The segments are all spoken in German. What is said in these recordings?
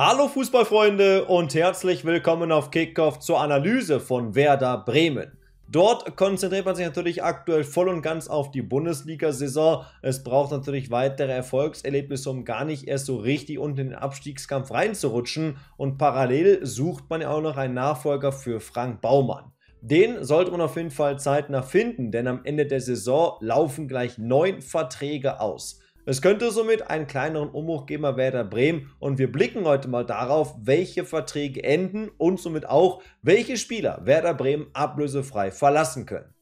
Hallo Fußballfreunde und herzlich willkommen auf Kickoff zur Analyse von Werder Bremen. Dort konzentriert man sich natürlich aktuell voll und ganz auf die Bundesliga-Saison. Es braucht natürlich weitere Erfolgserlebnisse, um gar nicht erst so richtig unten in den Abstiegskampf reinzurutschen. Und parallel sucht man ja auch noch einen Nachfolger für Frank Baumann. Den sollte man auf jeden Fall zeitnah finden, denn am Ende der Saison laufen gleich neun Verträge aus. Es könnte somit einen kleineren Umbruch geben bei Werder Bremen und wir blicken heute mal darauf, welche Verträge enden und somit auch, welche Spieler Werder Bremen ablösefrei verlassen können.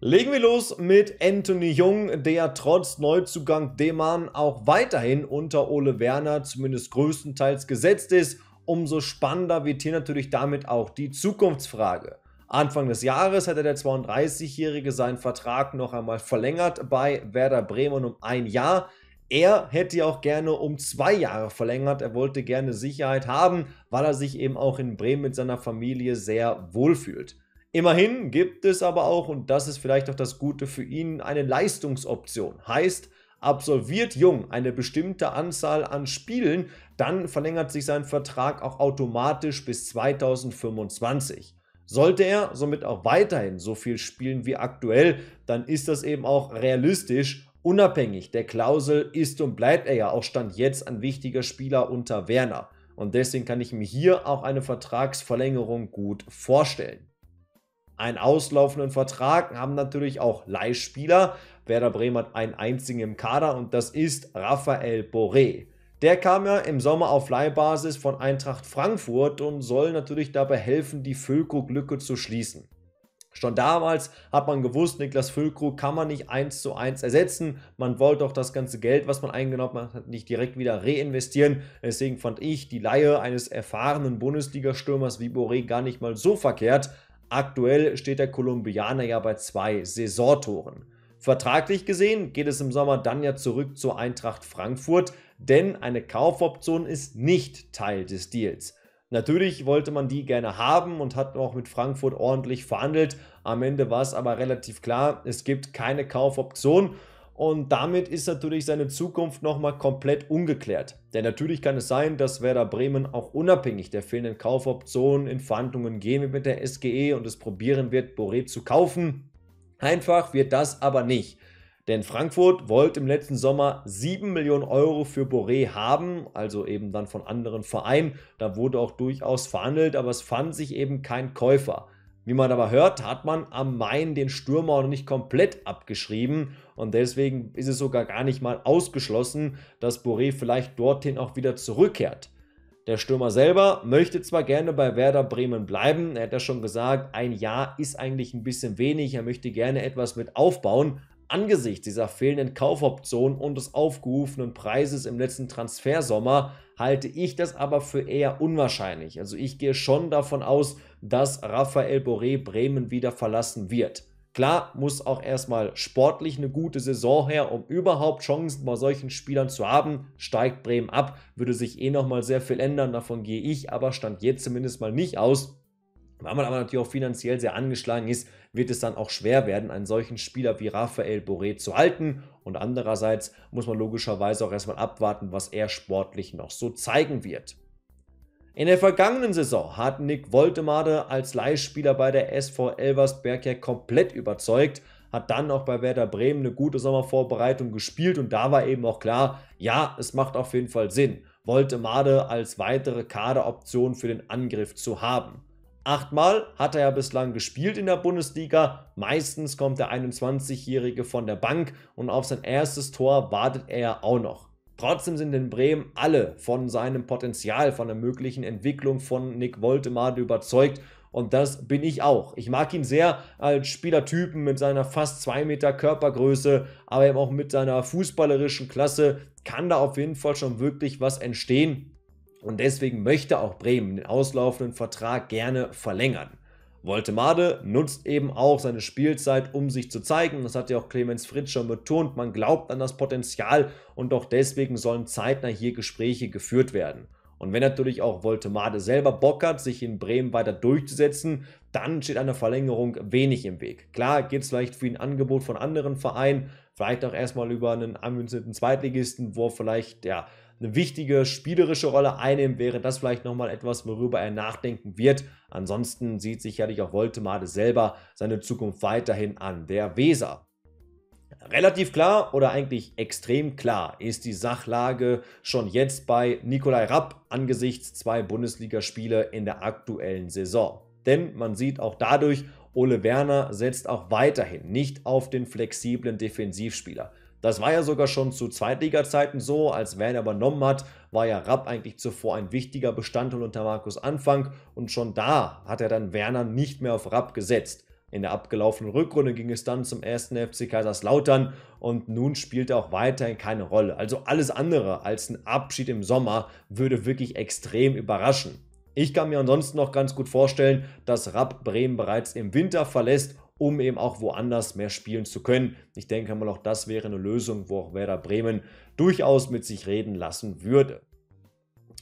Legen wir los mit Anthony Jung, der trotz Neuzugang Deman auch weiterhin unter Ole Werner zumindest größtenteils gesetzt ist. Umso spannender wird hier natürlich damit auch die Zukunftsfrage. Anfang des Jahres hätte der 32-Jährige seinen Vertrag noch einmal verlängert bei Werder Bremen um ein Jahr. Er hätte auch gerne um zwei Jahre verlängert. Er wollte gerne Sicherheit haben, weil er sich eben auch in Bremen mit seiner Familie sehr wohlfühlt. Immerhin gibt es aber auch, und das ist vielleicht auch das Gute für ihn, eine Leistungsoption. Heißt, absolviert Jung eine bestimmte Anzahl an Spielen, dann verlängert sich sein Vertrag auch automatisch bis 2025. Sollte er somit auch weiterhin so viel spielen wie aktuell, dann ist das eben auch realistisch unabhängig. Der Klausel ist und bleibt er ja auch Stand jetzt ein wichtiger Spieler unter Werner. Und deswegen kann ich mir hier auch eine Vertragsverlängerung gut vorstellen. Einen auslaufenden Vertrag haben natürlich auch Leihspieler. Werder Bremen hat einen einzigen im Kader und das ist Raphael Boré. Der kam ja im Sommer auf Leihbasis von Eintracht Frankfurt und soll natürlich dabei helfen, die Füllkrug-Lücke zu schließen. Schon damals hat man gewusst, Niklas Füllkrug kann man nicht eins zu eins ersetzen. Man wollte auch das ganze Geld, was man eingenommen hat, nicht direkt wieder reinvestieren. Deswegen fand ich die Laie eines erfahrenen Bundesliga-Stürmers wie Boré gar nicht mal so verkehrt. Aktuell steht der Kolumbianer ja bei zwei Saisontoren. Vertraglich gesehen geht es im Sommer dann ja zurück zur Eintracht Frankfurt denn eine Kaufoption ist nicht Teil des Deals. Natürlich wollte man die gerne haben und hat auch mit Frankfurt ordentlich verhandelt. Am Ende war es aber relativ klar, es gibt keine Kaufoption und damit ist natürlich seine Zukunft nochmal komplett ungeklärt. Denn natürlich kann es sein, dass Werder Bremen auch unabhängig der fehlenden Kaufoption in Verhandlungen gehen wird mit der SGE und es probieren wird, Boré zu kaufen. Einfach wird das aber nicht. Denn Frankfurt wollte im letzten Sommer 7 Millionen Euro für Boré haben, also eben dann von anderen Vereinen. Da wurde auch durchaus verhandelt, aber es fand sich eben kein Käufer. Wie man aber hört, hat man am Main den Stürmer noch nicht komplett abgeschrieben und deswegen ist es sogar gar nicht mal ausgeschlossen, dass Boré vielleicht dorthin auch wieder zurückkehrt. Der Stürmer selber möchte zwar gerne bei Werder Bremen bleiben, er hat ja schon gesagt, ein Jahr ist eigentlich ein bisschen wenig, er möchte gerne etwas mit aufbauen, Angesichts dieser fehlenden Kaufoption und des aufgerufenen Preises im letzten Transfersommer halte ich das aber für eher unwahrscheinlich. Also ich gehe schon davon aus, dass Raphael Boré Bremen wieder verlassen wird. Klar muss auch erstmal sportlich eine gute Saison her, um überhaupt Chancen bei solchen Spielern zu haben. Steigt Bremen ab, würde sich eh nochmal sehr viel ändern, davon gehe ich aber stand jetzt zumindest mal nicht aus. Weil man aber natürlich auch finanziell sehr angeschlagen ist, wird es dann auch schwer werden, einen solchen Spieler wie Raphael Boré zu halten. Und andererseits muss man logischerweise auch erstmal abwarten, was er sportlich noch so zeigen wird. In der vergangenen Saison hat Nick Woltemade als Leihspieler bei der SV Elversberg ja komplett überzeugt, hat dann auch bei Werder Bremen eine gute Sommervorbereitung gespielt und da war eben auch klar, ja, es macht auf jeden Fall Sinn, Woltemade als weitere Kaderoption für den Angriff zu haben. Achtmal hat er ja bislang gespielt in der Bundesliga. Meistens kommt der 21-Jährige von der Bank und auf sein erstes Tor wartet er ja auch noch. Trotzdem sind in Bremen alle von seinem Potenzial, von der möglichen Entwicklung von Nick Woltemade überzeugt und das bin ich auch. Ich mag ihn sehr als Spielertypen mit seiner fast 2 Meter Körpergröße, aber eben auch mit seiner fußballerischen Klasse kann da auf jeden Fall schon wirklich was entstehen. Und deswegen möchte auch Bremen den auslaufenden Vertrag gerne verlängern. Woltemade nutzt eben auch seine Spielzeit, um sich zu zeigen. Das hat ja auch Clemens Fritz schon betont. Man glaubt an das Potenzial und auch deswegen sollen zeitnah hier Gespräche geführt werden. Und wenn natürlich auch Woltemade selber Bock hat, sich in Bremen weiter durchzusetzen, dann steht eine Verlängerung wenig im Weg. Klar geht es vielleicht für ein Angebot von anderen Vereinen, vielleicht auch erstmal über einen anmünzenden Zweitligisten, wo vielleicht ja, eine wichtige spielerische Rolle einnehmen, wäre das vielleicht nochmal etwas, worüber er nachdenken wird. Ansonsten sieht sicherlich auch Voltemade selber seine Zukunft weiterhin an der Weser. Relativ klar oder eigentlich extrem klar ist die Sachlage schon jetzt bei Nikolai Rapp angesichts zwei Bundesligaspiele in der aktuellen Saison. Denn man sieht auch dadurch, Ole Werner setzt auch weiterhin nicht auf den flexiblen Defensivspieler. Das war ja sogar schon zu Zweitliga-Zeiten so, als Werner übernommen hat, war ja Rapp eigentlich zuvor ein wichtiger Bestandteil unter Markus Anfang und schon da hat er dann Werner nicht mehr auf Rapp gesetzt. In der abgelaufenen Rückrunde ging es dann zum ersten FC Kaiserslautern und nun spielt er auch weiterhin keine Rolle. Also alles andere als ein Abschied im Sommer würde wirklich extrem überraschen. Ich kann mir ansonsten noch ganz gut vorstellen, dass Rapp Bremen bereits im Winter verlässt um eben auch woanders mehr spielen zu können. Ich denke mal, auch das wäre eine Lösung, wo auch Werder Bremen durchaus mit sich reden lassen würde.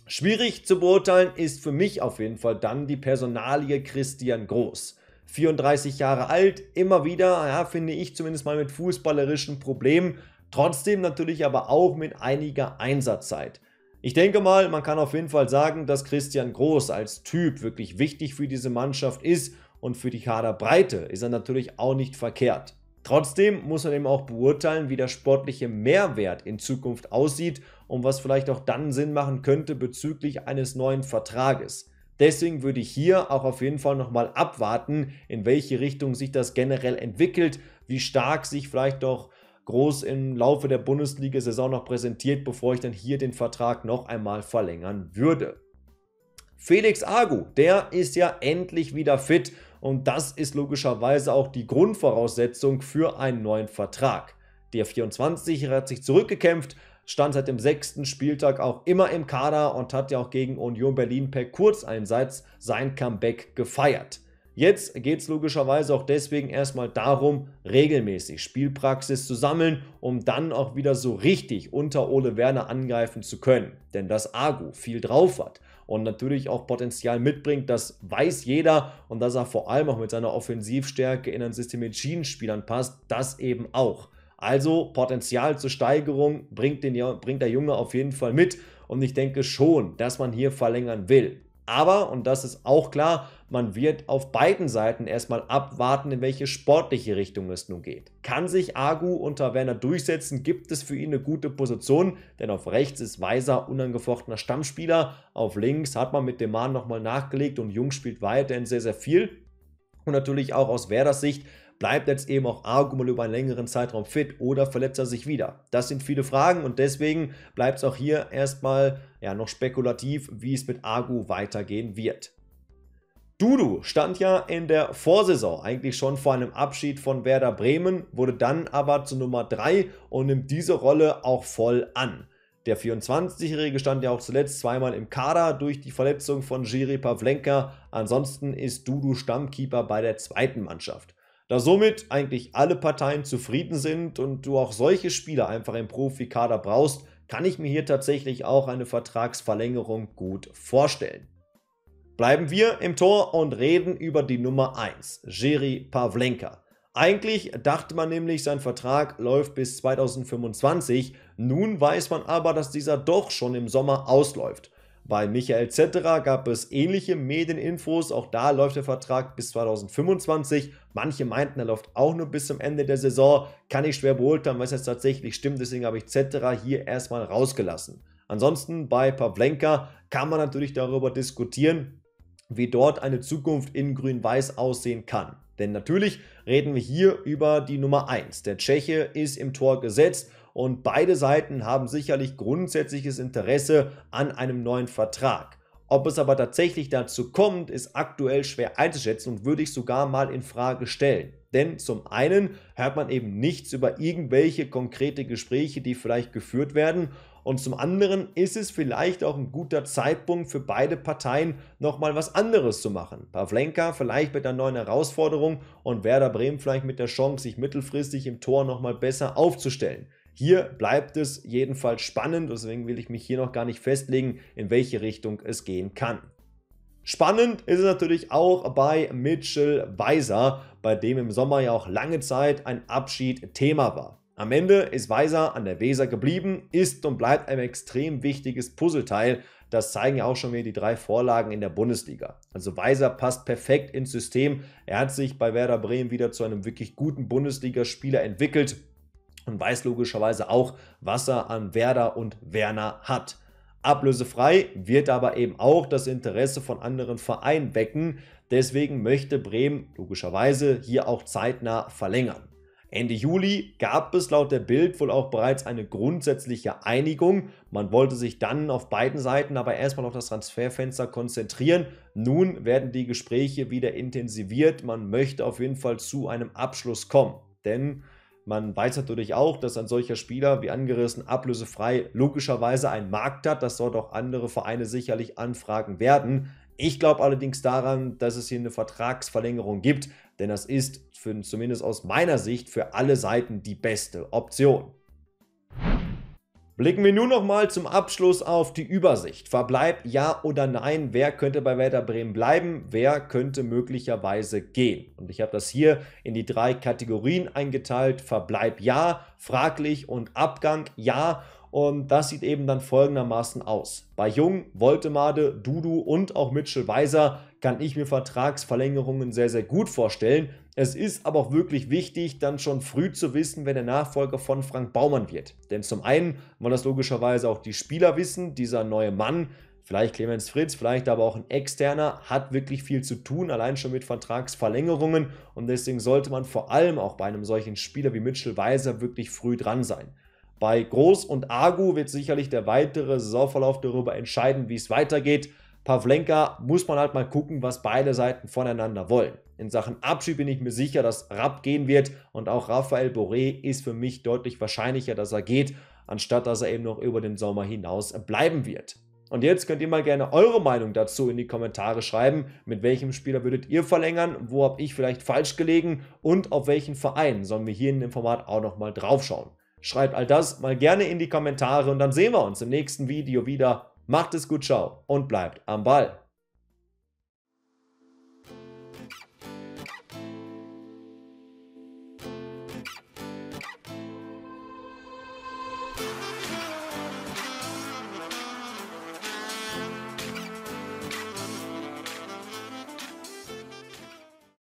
Schwierig zu beurteilen ist für mich auf jeden Fall dann die Personalie Christian Groß. 34 Jahre alt, immer wieder, ja, finde ich zumindest mal mit fußballerischen Problemen, trotzdem natürlich aber auch mit einiger Einsatzzeit. Ich denke mal, man kann auf jeden Fall sagen, dass Christian Groß als Typ wirklich wichtig für diese Mannschaft ist und für die Kaderbreite ist er natürlich auch nicht verkehrt. Trotzdem muss man eben auch beurteilen, wie der sportliche Mehrwert in Zukunft aussieht und was vielleicht auch dann Sinn machen könnte bezüglich eines neuen Vertrages. Deswegen würde ich hier auch auf jeden Fall nochmal abwarten, in welche Richtung sich das generell entwickelt, wie stark sich vielleicht doch groß im Laufe der Bundesliga-Saison noch präsentiert, bevor ich dann hier den Vertrag noch einmal verlängern würde. Felix Agu, der ist ja endlich wieder fit und das ist logischerweise auch die Grundvoraussetzung für einen neuen Vertrag. Der 24 hat sich zurückgekämpft, stand seit dem sechsten Spieltag auch immer im Kader und hat ja auch gegen Union Berlin per Kurzeinsatz sein Comeback gefeiert. Jetzt geht es logischerweise auch deswegen erstmal darum, regelmäßig Spielpraxis zu sammeln, um dann auch wieder so richtig unter Ole Werner angreifen zu können. Denn dass Agu viel drauf hat, und natürlich auch Potenzial mitbringt. Das weiß jeder und dass er vor allem auch mit seiner Offensivstärke in ein System mit Schienenspielern passt, das eben auch. Also Potenzial zur Steigerung bringt, den, bringt der Junge auf jeden Fall mit und ich denke schon, dass man hier verlängern will. Aber, und das ist auch klar, man wird auf beiden Seiten erstmal abwarten, in welche sportliche Richtung es nun geht. Kann sich Agu unter Werner durchsetzen, gibt es für ihn eine gute Position, denn auf rechts ist Weiser unangefochtener Stammspieler, auf links hat man mit dem Mann nochmal nachgelegt und Jung spielt weiterhin sehr, sehr viel. Und natürlich auch aus Werders Sicht Bleibt jetzt eben auch Argo mal über einen längeren Zeitraum fit oder verletzt er sich wieder? Das sind viele Fragen und deswegen bleibt es auch hier erstmal ja, noch spekulativ, wie es mit Argo weitergehen wird. Dudu stand ja in der Vorsaison eigentlich schon vor einem Abschied von Werder Bremen, wurde dann aber zu Nummer 3 und nimmt diese Rolle auch voll an. Der 24-Jährige stand ja auch zuletzt zweimal im Kader durch die Verletzung von Jiri Pavlenka. Ansonsten ist Dudu Stammkeeper bei der zweiten Mannschaft. Da somit eigentlich alle Parteien zufrieden sind und du auch solche Spieler einfach im Profikader brauchst, kann ich mir hier tatsächlich auch eine Vertragsverlängerung gut vorstellen. Bleiben wir im Tor und reden über die Nummer 1, Jiri Pavlenka. Eigentlich dachte man nämlich, sein Vertrag läuft bis 2025, nun weiß man aber, dass dieser doch schon im Sommer ausläuft. Bei Michael Zetterer gab es ähnliche Medieninfos. Auch da läuft der Vertrag bis 2025. Manche meinten, er läuft auch nur bis zum Ende der Saison. Kann ich schwer beurteilen, was jetzt tatsächlich stimmt. Deswegen habe ich Zetterer hier erstmal rausgelassen. Ansonsten bei Pavlenka kann man natürlich darüber diskutieren, wie dort eine Zukunft in Grün-Weiß aussehen kann. Denn natürlich reden wir hier über die Nummer 1. Der Tscheche ist im Tor gesetzt und beide Seiten haben sicherlich grundsätzliches Interesse an einem neuen Vertrag. Ob es aber tatsächlich dazu kommt, ist aktuell schwer einzuschätzen und würde ich sogar mal in Frage stellen. Denn zum einen hört man eben nichts über irgendwelche konkrete Gespräche, die vielleicht geführt werden. Und zum anderen ist es vielleicht auch ein guter Zeitpunkt für beide Parteien nochmal was anderes zu machen. Pavlenka vielleicht mit einer neuen Herausforderung und Werder Bremen vielleicht mit der Chance, sich mittelfristig im Tor nochmal besser aufzustellen. Hier bleibt es jedenfalls spannend, deswegen will ich mich hier noch gar nicht festlegen, in welche Richtung es gehen kann. Spannend ist es natürlich auch bei Mitchell Weiser, bei dem im Sommer ja auch lange Zeit ein Abschied Thema war. Am Ende ist Weiser an der Weser geblieben, ist und bleibt ein extrem wichtiges Puzzleteil. Das zeigen ja auch schon wieder die drei Vorlagen in der Bundesliga. Also Weiser passt perfekt ins System. Er hat sich bei Werder Bremen wieder zu einem wirklich guten Bundesligaspieler entwickelt und weiß logischerweise auch, was er an Werder und Werner hat. Ablösefrei wird aber eben auch das Interesse von anderen Vereinen wecken. Deswegen möchte Bremen logischerweise hier auch zeitnah verlängern. Ende Juli gab es laut der Bild wohl auch bereits eine grundsätzliche Einigung. Man wollte sich dann auf beiden Seiten aber erstmal auf das Transferfenster konzentrieren. Nun werden die Gespräche wieder intensiviert. Man möchte auf jeden Fall zu einem Abschluss kommen. Denn man weiß natürlich auch, dass ein solcher Spieler wie angerissen ablösefrei logischerweise einen Markt hat, dass dort auch andere Vereine sicherlich anfragen werden. Ich glaube allerdings daran, dass es hier eine Vertragsverlängerung gibt, denn das ist für, zumindest aus meiner Sicht für alle Seiten die beste Option. Blicken wir nun mal zum Abschluss auf die Übersicht. Verbleib ja oder nein, wer könnte bei Werder Bremen bleiben, wer könnte möglicherweise gehen. Und ich habe das hier in die drei Kategorien eingeteilt. Verbleib ja, fraglich und Abgang ja. Und das sieht eben dann folgendermaßen aus. Bei Jung, Woltemade, Dudu und auch Mitchell Weiser kann ich mir Vertragsverlängerungen sehr, sehr gut vorstellen. Es ist aber auch wirklich wichtig, dann schon früh zu wissen, wer der Nachfolger von Frank Baumann wird. Denn zum einen wollen das logischerweise auch die Spieler wissen, dieser neue Mann, vielleicht Clemens Fritz, vielleicht aber auch ein externer, hat wirklich viel zu tun, allein schon mit Vertragsverlängerungen. Und deswegen sollte man vor allem auch bei einem solchen Spieler wie Mitchell Weiser wirklich früh dran sein. Bei Groß und Agu wird sicherlich der weitere Saisonverlauf darüber entscheiden, wie es weitergeht. Pavlenka muss man halt mal gucken, was beide Seiten voneinander wollen. In Sachen Abschied bin ich mir sicher, dass Rapp gehen wird und auch Raphael Boré ist für mich deutlich wahrscheinlicher, dass er geht, anstatt dass er eben noch über den Sommer hinaus bleiben wird. Und jetzt könnt ihr mal gerne eure Meinung dazu in die Kommentare schreiben. Mit welchem Spieler würdet ihr verlängern? Wo habe ich vielleicht falsch gelegen? Und auf welchen Verein sollen wir hier in dem Format auch nochmal draufschauen? Schreibt all das mal gerne in die Kommentare und dann sehen wir uns im nächsten Video wieder. Macht es gut, ciao und bleibt am Ball.